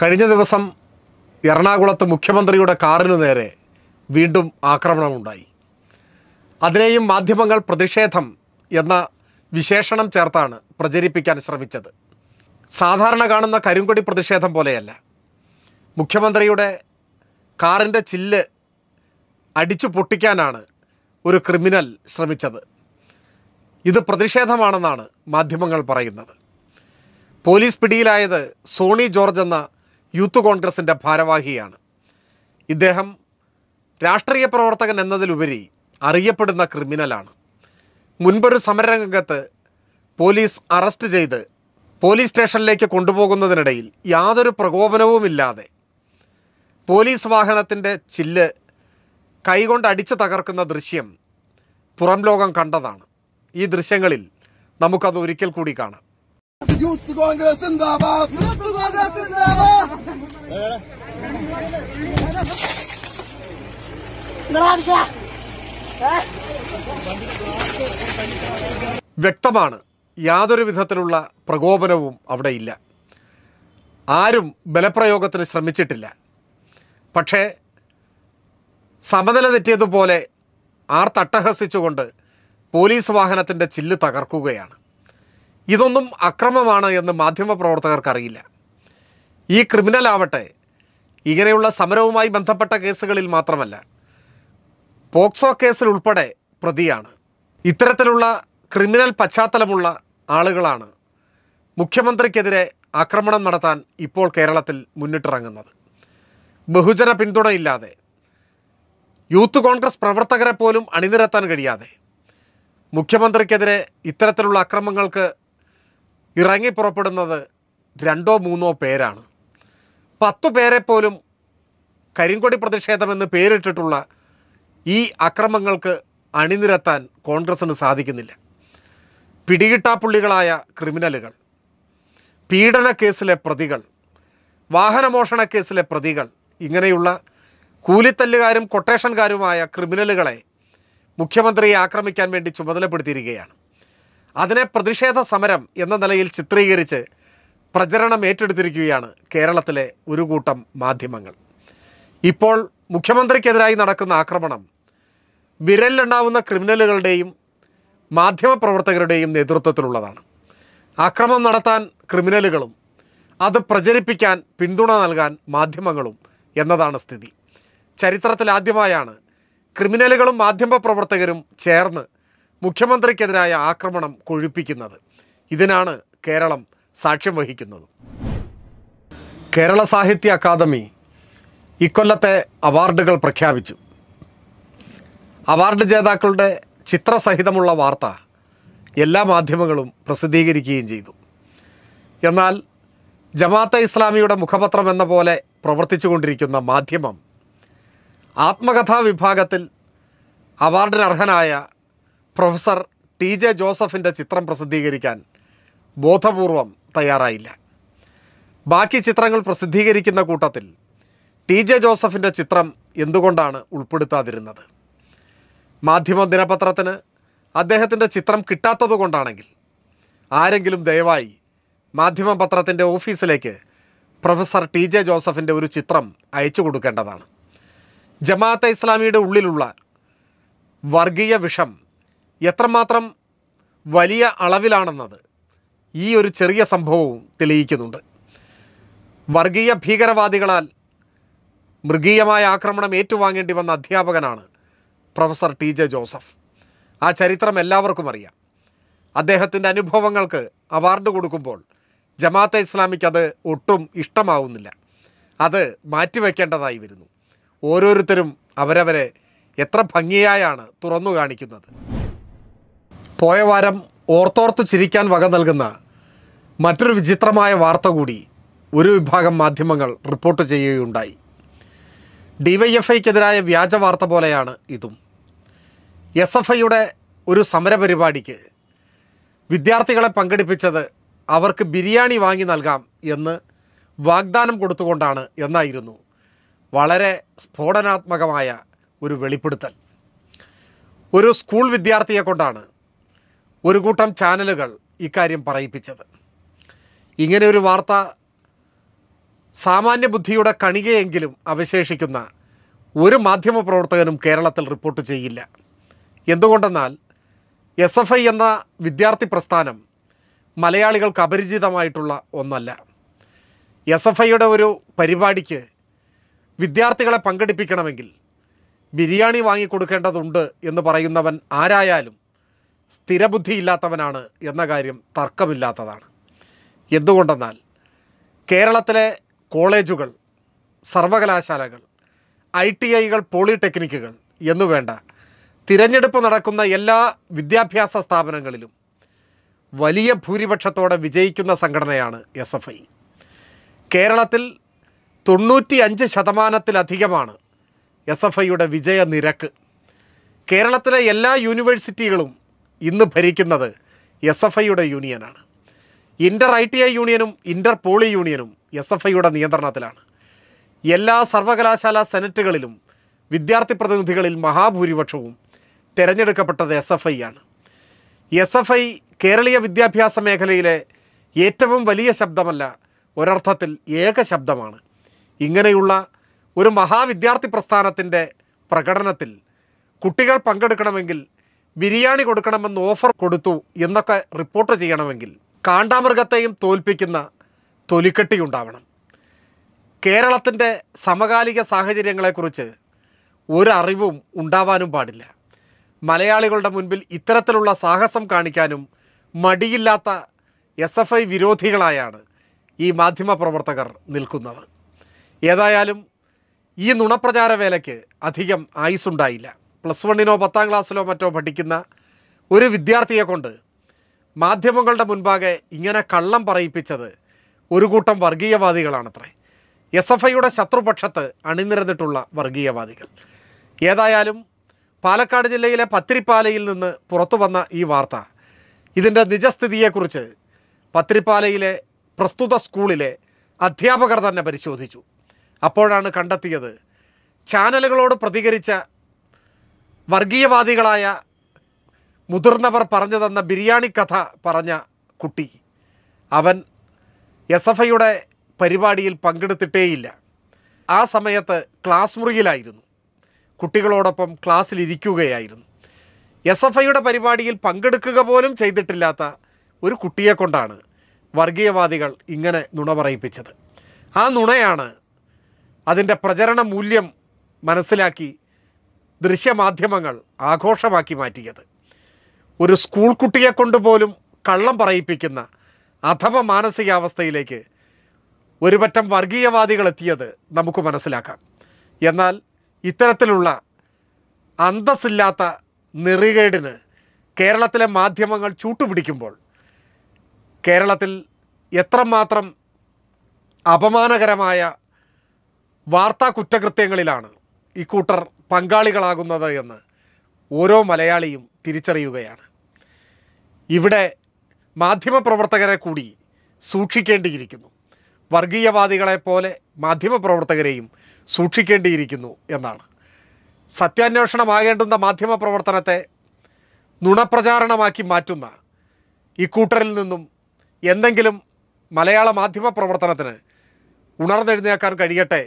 കഴിഞ്ഞ ദിവസം എറണാകുളത്ത് മുഖ്യമന്ത്രിയുടെ കാറിനു നേരെ വീണ്ടും ആക്രമണമുണ്ടായി അതിനെയും മാധ്യമങ്ങൾ പ്രതിഷേധം എന്ന വിശേഷണം ചേർത്താണ് പ്രചരിപ്പിക്കാൻ ശ്രമിച്ചത് സാധാരണ കാണുന്ന കരിങ്കൊടി പ്രതിഷേധം പോലെയല്ല മുഖ്യമന്ത്രിയുടെ കാറിൻ്റെ ചില്ല് അടിച്ചു പൊട്ടിക്കാനാണ് ഒരു ക്രിമിനൽ ശ്രമിച്ചത് ഇത് പ്രതിഷേധമാണെന്നാണ് മാധ്യമങ്ങൾ പറയുന്നത് പോലീസ് പിടിയിലായത് സോണി ജോർജ് എന്ന യൂത്ത് കോൺഗ്രസിൻ്റെ ഭാരവാഹിയാണ് ഇദ്ദേഹം രാഷ്ട്രീയ പ്രവർത്തകൻ എന്നതിലുപരി അറിയപ്പെടുന്ന ക്രിമിനലാണ് മുൻപൊരു സമരരംഗത്ത് പോലീസ് അറസ്റ്റ് ചെയ്ത് പോലീസ് സ്റ്റേഷനിലേക്ക് കൊണ്ടുപോകുന്നതിനിടയിൽ യാതൊരു പ്രകോപനവുമില്ലാതെ പോലീസ് വാഹനത്തിൻ്റെ ചില്ല് കൈകൊണ്ട് അടിച്ചു തകർക്കുന്ന ദൃശ്യം പുറം ലോകം കണ്ടതാണ് ഈ ദൃശ്യങ്ങളിൽ നമുക്കത് ഒരിക്കൽ കൂടി കാണാം യൂത്ത് കോൺഗ്രസ് ഇന്ദാബാദ് യൂത്ത് കോൺഗ്രസ് ഇന്ദാബാദ് വ്യക്തമാണ് യാതൊരു വിധത്തിലുള്ള പ്രകോപനവും അവിടെ ഇല്ല ആരും ബലപ്രയോഗത്തിന് ശ്രമിച്ചിട്ടില്ല പക്ഷേ സമനില തെറ്റിയതുപോലെ ആർ തട്ടഹസിച്ചുകൊണ്ട് പോലീസ് വാഹനത്തിൻ്റെ ചില്ല് തകർക്കുകയാണ് ഇതൊന്നും അക്രമമാണ് എന്ന് മാധ്യമ പ്രവർത്തകർക്കറിയില്ല ഈ ക്രിമിനൽ ആവട്ടെ ഇങ്ങനെയുള്ള സമരവുമായി ബന്ധപ്പെട്ട കേസുകളിൽ മാത്രമല്ല പോക്സോ കേസിൽ ഉൾപ്പെടെ പ്രതിയാണ് ഇത്തരത്തിലുള്ള ക്രിമിനൽ പശ്ചാത്തലമുള്ള ആളുകളാണ് മുഖ്യമന്ത്രിക്കെതിരെ ആക്രമണം നടത്താൻ ഇപ്പോൾ കേരളത്തിൽ മുന്നിട്ടിറങ്ങുന്നത് ബഹുജന പിന്തുണയില്ലാതെ യൂത്ത് കോൺഗ്രസ് പ്രവർത്തകരെ പോലും അണിനിരത്താൻ കഴിയാതെ മുഖ്യമന്ത്രിക്കെതിരെ ഇത്തരത്തിലുള്ള അക്രമങ്ങൾക്ക് ഇറങ്ങി പുറപ്പെടുന്നത് രണ്ടോ മൂന്നോ പേരാണ് പത്തു പേരെ പോലും കരിങ്കൊടി പ്രതിഷേധമെന്ന് പേരിട്ടിട്ടുള്ള ഈ അക്രമങ്ങൾക്ക് അണിനിരത്താൻ കോൺഗ്രസ്സിന് സാധിക്കുന്നില്ല പിടികിട്ടാപ്പുള്ളികളായ ക്രിമിനലുകൾ പീഡന കേസിലെ പ്രതികൾ വാഹനമോഷണ കേസിലെ പ്രതികൾ ഇങ്ങനെയുള്ള കൂലിത്തല്ലുകാരും കൊട്ടേഷൻകാരുമായ ക്രിമിനലുകളെ മുഖ്യമന്ത്രിയെ ആക്രമിക്കാൻ വേണ്ടി ചുമതലപ്പെടുത്തിയിരിക്കുകയാണ് അതിനെ പ്രതിഷേധ സമരം എന്ന നിലയിൽ ചിത്രീകരിച്ച് പ്രചരണം ഏറ്റെടുത്തിരിക്കുകയാണ് കേരളത്തിലെ ഒരു കൂട്ടം മാധ്യമങ്ങൾ ഇപ്പോൾ മുഖ്യമന്ത്രിക്കെതിരായി നടക്കുന്ന ആക്രമണം വിരലിലുണ്ടാവുന്ന ക്രിമിനലുകളുടെയും മാധ്യമപ്രവർത്തകരുടെയും നേതൃത്വത്തിലുള്ളതാണ് ആക്രമണം നടത്താൻ ക്രിമിനലുകളും അത് പ്രചരിപ്പിക്കാൻ പിന്തുണ നൽകാൻ മാധ്യമങ്ങളും എന്നതാണ് സ്ഥിതി ചരിത്രത്തിലാദ്യമായാണ് ആദ്യമായാണ് ക്രിമിനലുകളും മാധ്യമപ്രവർത്തകരും ചേർന്ന് മുഖ്യമന്ത്രിക്കെതിരായ ആക്രമണം കൊഴുപ്പിക്കുന്നത് ഇതിനാണ് കേരളം സാക്ഷ്യം വഹിക്കുന്നത് കേരള സാഹിത്യ അക്കാദമി ഇക്കൊല്ലത്തെ അവാർഡുകൾ പ്രഖ്യാപിച്ചു അവാർഡ് ജേതാക്കളുടെ ചിത്രസഹിതമുള്ള വാർത്ത എല്ലാ മാധ്യമങ്ങളും പ്രസിദ്ധീകരിക്കുകയും ചെയ്തു എന്നാൽ ജമാഅത്തെ ഇസ്ലാമിയുടെ മുഖപത്രം എന്ന പോലെ പ്രവർത്തിച്ചു കൊണ്ടിരിക്കുന്ന മാധ്യമം ആത്മകഥാ വിഭാഗത്തിൽ അവാർഡിനർഹനായ പ്രൊഫസർ ടി ജെ ജോസഫിൻ്റെ ചിത്രം പ്രസിദ്ധീകരിക്കാൻ ബോധപൂർവം തയ്യാറായില്ല ബാക്കി ചിത്രങ്ങൾ പ്രസിദ്ധീകരിക്കുന്ന കൂട്ടത്തിൽ ടി ജെ ജോസഫിൻ്റെ ചിത്രം എന്തുകൊണ്ടാണ് ഉൾപ്പെടുത്താതിരുന്നത് മാധ്യമ ദിനപത്രത്തിന് അദ്ദേഹത്തിൻ്റെ ചിത്രം കിട്ടാത്തതുകൊണ്ടാണെങ്കിൽ ആരെങ്കിലും ദയവായി മാധ്യമ പത്രത്തിൻ്റെ ഓഫീസിലേക്ക് പ്രൊഫസർ ടി ജെ ജോസഫിൻ്റെ ഒരു ചിത്രം അയച്ചു കൊടുക്കേണ്ടതാണ് ജമാഅത്തെ ഇസ്ലാമിയുടെ ഉള്ളിലുള്ള വർഗീയ വിഷം എത്രമാത്രം വലിയ അളവിലാണെന്നത് ഈ ഒരു ചെറിയ സംഭവവും തെളിയിക്കുന്നുണ്ട് വർഗീയ ഭീകരവാദികളാൽ മൃഗീയമായ ആക്രമണം ഏറ്റുവാങ്ങേണ്ടി വന്ന അധ്യാപകനാണ് പ്രൊഫസർ ടി ജെ ജോസഫ് ആ ചരിത്രം എല്ലാവർക്കും അറിയാം അദ്ദേഹത്തിൻ്റെ അനുഭവങ്ങൾക്ക് അവാർഡ് കൊടുക്കുമ്പോൾ ജമാഅത്തെ ഇസ്ലാമിക്ക് അത് ഒട്ടും ഇഷ്ടമാവുന്നില്ല അത് മാറ്റിവെക്കേണ്ടതായി വരുന്നു ഓരോരുത്തരും അവരവരെ എത്ര ഭംഗിയായാണ് തുറന്നു കാണിക്കുന്നത് പോയ വാരം ഓർത്തോർത്ത് ചിരിക്കാൻ വക നൽകുന്ന മറ്റൊരു വിചിത്രമായ വാർത്ത കൂടി ഒരു വിഭാഗം മാധ്യമങ്ങൾ റിപ്പോർട്ട് ചെയ്യുകയുണ്ടായി ഐക്കെതിരായ വ്യാജ വാർത്ത പോലെയാണ് ഇതും എസ് എഫ് ഐയുടെ ഒരു സമരപരിപാടിക്ക് വിദ്യാർത്ഥികളെ പങ്കെടുപ്പിച്ചത് അവർക്ക് ബിരിയാണി വാങ്ങി നൽകാം എന്ന് വാഗ്ദാനം കൊടുത്തുകൊണ്ടാണ് എന്നായിരുന്നു വളരെ സ്ഫോടനാത്മകമായ ഒരു വെളിപ്പെടുത്തൽ ഒരു സ്കൂൾ വിദ്യാർത്ഥിയെ കൊണ്ടാണ് ഒരു കൂട്ടം ചാനലുകൾ ഇക്കാര്യം പറയിപ്പിച്ചത് ഇങ്ങനെ ഒരു വാർത്ത സാമാന്യ ബുദ്ധിയുടെ കണികയെങ്കിലും അവശേഷിക്കുന്ന ഒരു മാധ്യമപ്രവർത്തകനും കേരളത്തിൽ റിപ്പോർട്ട് ചെയ്യില്ല എന്തുകൊണ്ടെന്നാൽ എസ് എഫ് ഐ എന്ന വിദ്യാർത്ഥി പ്രസ്ഥാനം മലയാളികൾക്ക് അപരിചിതമായിട്ടുള്ള ഒന്നല്ല എസ് എഫ് ഐയുടെ ഒരു പരിപാടിക്ക് വിദ്യാർത്ഥികളെ പങ്കെടുപ്പിക്കണമെങ്കിൽ ബിരിയാണി വാങ്ങിക്കൊടുക്കേണ്ടതുണ്ട് എന്ന് പറയുന്നവൻ ആരായാലും സ്ഥിരബുദ്ധിയില്ലാത്തവനാണ് എന്ന കാര്യം തർക്കമില്ലാത്തതാണ് എന്തുകൊണ്ടെന്നാൽ കേരളത്തിലെ കോളേജുകൾ സർവകലാശാലകൾ ഐ ടി ഐകൾ പോളിടെക്നിക്കുകൾ എന്നുവേണ്ട തിരഞ്ഞെടുപ്പ് നടക്കുന്ന എല്ലാ വിദ്യാഭ്യാസ സ്ഥാപനങ്ങളിലും വലിയ ഭൂരിപക്ഷത്തോടെ വിജയിക്കുന്ന സംഘടനയാണ് എസ് എഫ് ഐ കേരളത്തിൽ തൊണ്ണൂറ്റി അഞ്ച് ശതമാനത്തിലധികമാണ് എസ് എഫ് ഐയുടെ വിജയ നിരക്ക് കേരളത്തിലെ എല്ലാ യൂണിവേഴ്സിറ്റികളും ഇന്ന് ഭരിക്കുന്നത് എസ് എഫ് ഐയുടെ യൂണിയനാണ് ഇൻ്റർ ഐ ടി ഐ യൂണിയനും ഇൻ്റർ പോളി യൂണിയനും എസ് എഫ് ഐയുടെ നിയന്ത്രണത്തിലാണ് എല്ലാ സർവകലാശാല സെനറ്റുകളിലും വിദ്യാർത്ഥി പ്രതിനിധികളിൽ മഹാഭൂരിപക്ഷവും തിരഞ്ഞെടുക്കപ്പെട്ടത് എസ് എഫ് ഐ ആണ് എസ് എഫ് ഐ കേരളീയ വിദ്യാഭ്യാസ മേഖലയിലെ ഏറ്റവും വലിയ ശബ്ദമല്ല ഒരർത്ഥത്തിൽ ഏക ശബ്ദമാണ് ഇങ്ങനെയുള്ള ഒരു മഹാവിദ്യാർത്ഥി പ്രസ്ഥാനത്തിൻ്റെ പ്രകടനത്തിൽ കുട്ടികൾ പങ്കെടുക്കണമെങ്കിൽ ബിരിയാണി കൊടുക്കണമെന്ന് ഓഫർ കൊടുത്തു എന്നൊക്കെ റിപ്പോർട്ട് ചെയ്യണമെങ്കിൽ കാണ്ടാമൃഗത്തെയും തോൽപ്പിക്കുന്ന തൊലിക്കെട്ടിയുണ്ടാവണം കേരളത്തിൻ്റെ സമകാലിക സാഹചര്യങ്ങളെക്കുറിച്ച് ഒരറിവും ഉണ്ടാവാനും പാടില്ല മലയാളികളുടെ മുൻപിൽ ഇത്തരത്തിലുള്ള സാഹസം കാണിക്കാനും മടിയില്ലാത്ത എസ് എഫ് ഐ വിരോധികളായാണ് ഈ മാധ്യമപ്രവർത്തകർ നിൽക്കുന്നത് ഏതായാലും ഈ നുണപ്രചാരവേലയ്ക്ക് അധികം ആയുസ്സുണ്ടായില്ല പ്ലസ് വണ്ണിനോ പത്താം ക്ലാസ്സിലോ മറ്റോ പഠിക്കുന്ന ഒരു വിദ്യാർത്ഥിയെ കൊണ്ട് മാധ്യമങ്ങളുടെ മുൻപാകെ ഇങ്ങനെ കള്ളം പറയിപ്പിച്ചത് ഒരു കൂട്ടം വർഗീയവാദികളാണത്രേ എസ് എഫ് ഐയുടെ ശത്രുപക്ഷത്ത് അണിനിരന്നിട്ടുള്ള വർഗീയവാദികൾ ഏതായാലും പാലക്കാട് ജില്ലയിലെ പത്തിരിപ്പാലയിൽ നിന്ന് പുറത്തു വന്ന ഈ വാർത്ത ഇതിൻ്റെ നിജസ്ഥിതിയെക്കുറിച്ച് പത്തിരിപ്പാലയിലെ പ്രസ്തുത സ്കൂളിലെ അധ്യാപകർ തന്നെ പരിശോധിച്ചു അപ്പോഴാണ് കണ്ടെത്തിയത് ചാനലുകളോട് പ്രതികരിച്ച വർഗീയവാദികളായ മുതിർന്നവർ പറഞ്ഞു തന്ന ബിരിയാണി കഥ പറഞ്ഞ കുട്ടി അവൻ എസ് എഫ് ഐയുടെ പരിപാടിയിൽ പങ്കെടുത്തിട്ടേയില്ല ആ സമയത്ത് ക്ലാസ് മുറിയിലായിരുന്നു കുട്ടികളോടൊപ്പം ക്ലാസ്സിലിരിക്കുകയായിരുന്നു എസ് എഫ് ഐയുടെ പരിപാടിയിൽ പങ്കെടുക്കുക പോലും ചെയ്തിട്ടില്ലാത്ത ഒരു കുട്ടിയെ കൊണ്ടാണ് വർഗീയവാദികൾ ഇങ്ങനെ നുണ പറയിപ്പിച്ചത് ആ നുണയാണ് അതിൻ്റെ പ്രചരണ മൂല്യം മനസ്സിലാക്കി ദൃശ്യമാധ്യമങ്ങൾ ആഘോഷമാക്കി മാറ്റിയത് ഒരു സ്കൂൾ കുട്ടിയെ കൊണ്ടുപോലും കള്ളം പറയിപ്പിക്കുന്ന അഥവ മാനസികാവസ്ഥയിലേക്ക് ഒരുപറ്റം വർഗീയവാദികൾ എത്തിയത് നമുക്ക് മനസ്സിലാക്കാം എന്നാൽ ഇത്തരത്തിലുള്ള അന്തസ്സില്ലാത്ത നിറികേടിന് കേരളത്തിലെ മാധ്യമങ്ങൾ ചൂട്ടുപിടിക്കുമ്പോൾ കേരളത്തിൽ എത്രമാത്രം അപമാനകരമായ വാർത്താ കുറ്റകൃത്യങ്ങളിലാണ് ഇക്കൂട്ടർ പങ്കാളികളാകുന്നത് എന്ന് ഓരോ മലയാളിയും തിരിച്ചറിയുകയാണ് ഇവിടെ മാധ്യമപ്രവർത്തകരെ കൂടി സൂക്ഷിക്കേണ്ടിയിരിക്കുന്നു വർഗീയവാദികളെ പോലെ മാധ്യമപ്രവർത്തകരെയും സൂക്ഷിക്കേണ്ടിയിരിക്കുന്നു എന്നാണ് സത്യാന്വേഷണമാകേണ്ടുന്ന മാധ്യമപ്രവർത്തനത്തെ നുണപ്രചാരണമാക്കി മാറ്റുന്ന ഇക്കൂട്ടറിൽ നിന്നും എന്തെങ്കിലും മലയാള മാധ്യമ പ്രവർത്തനത്തിന് ഉണർന്നെഴുന്നേക്കാൻ കഴിയട്ടെ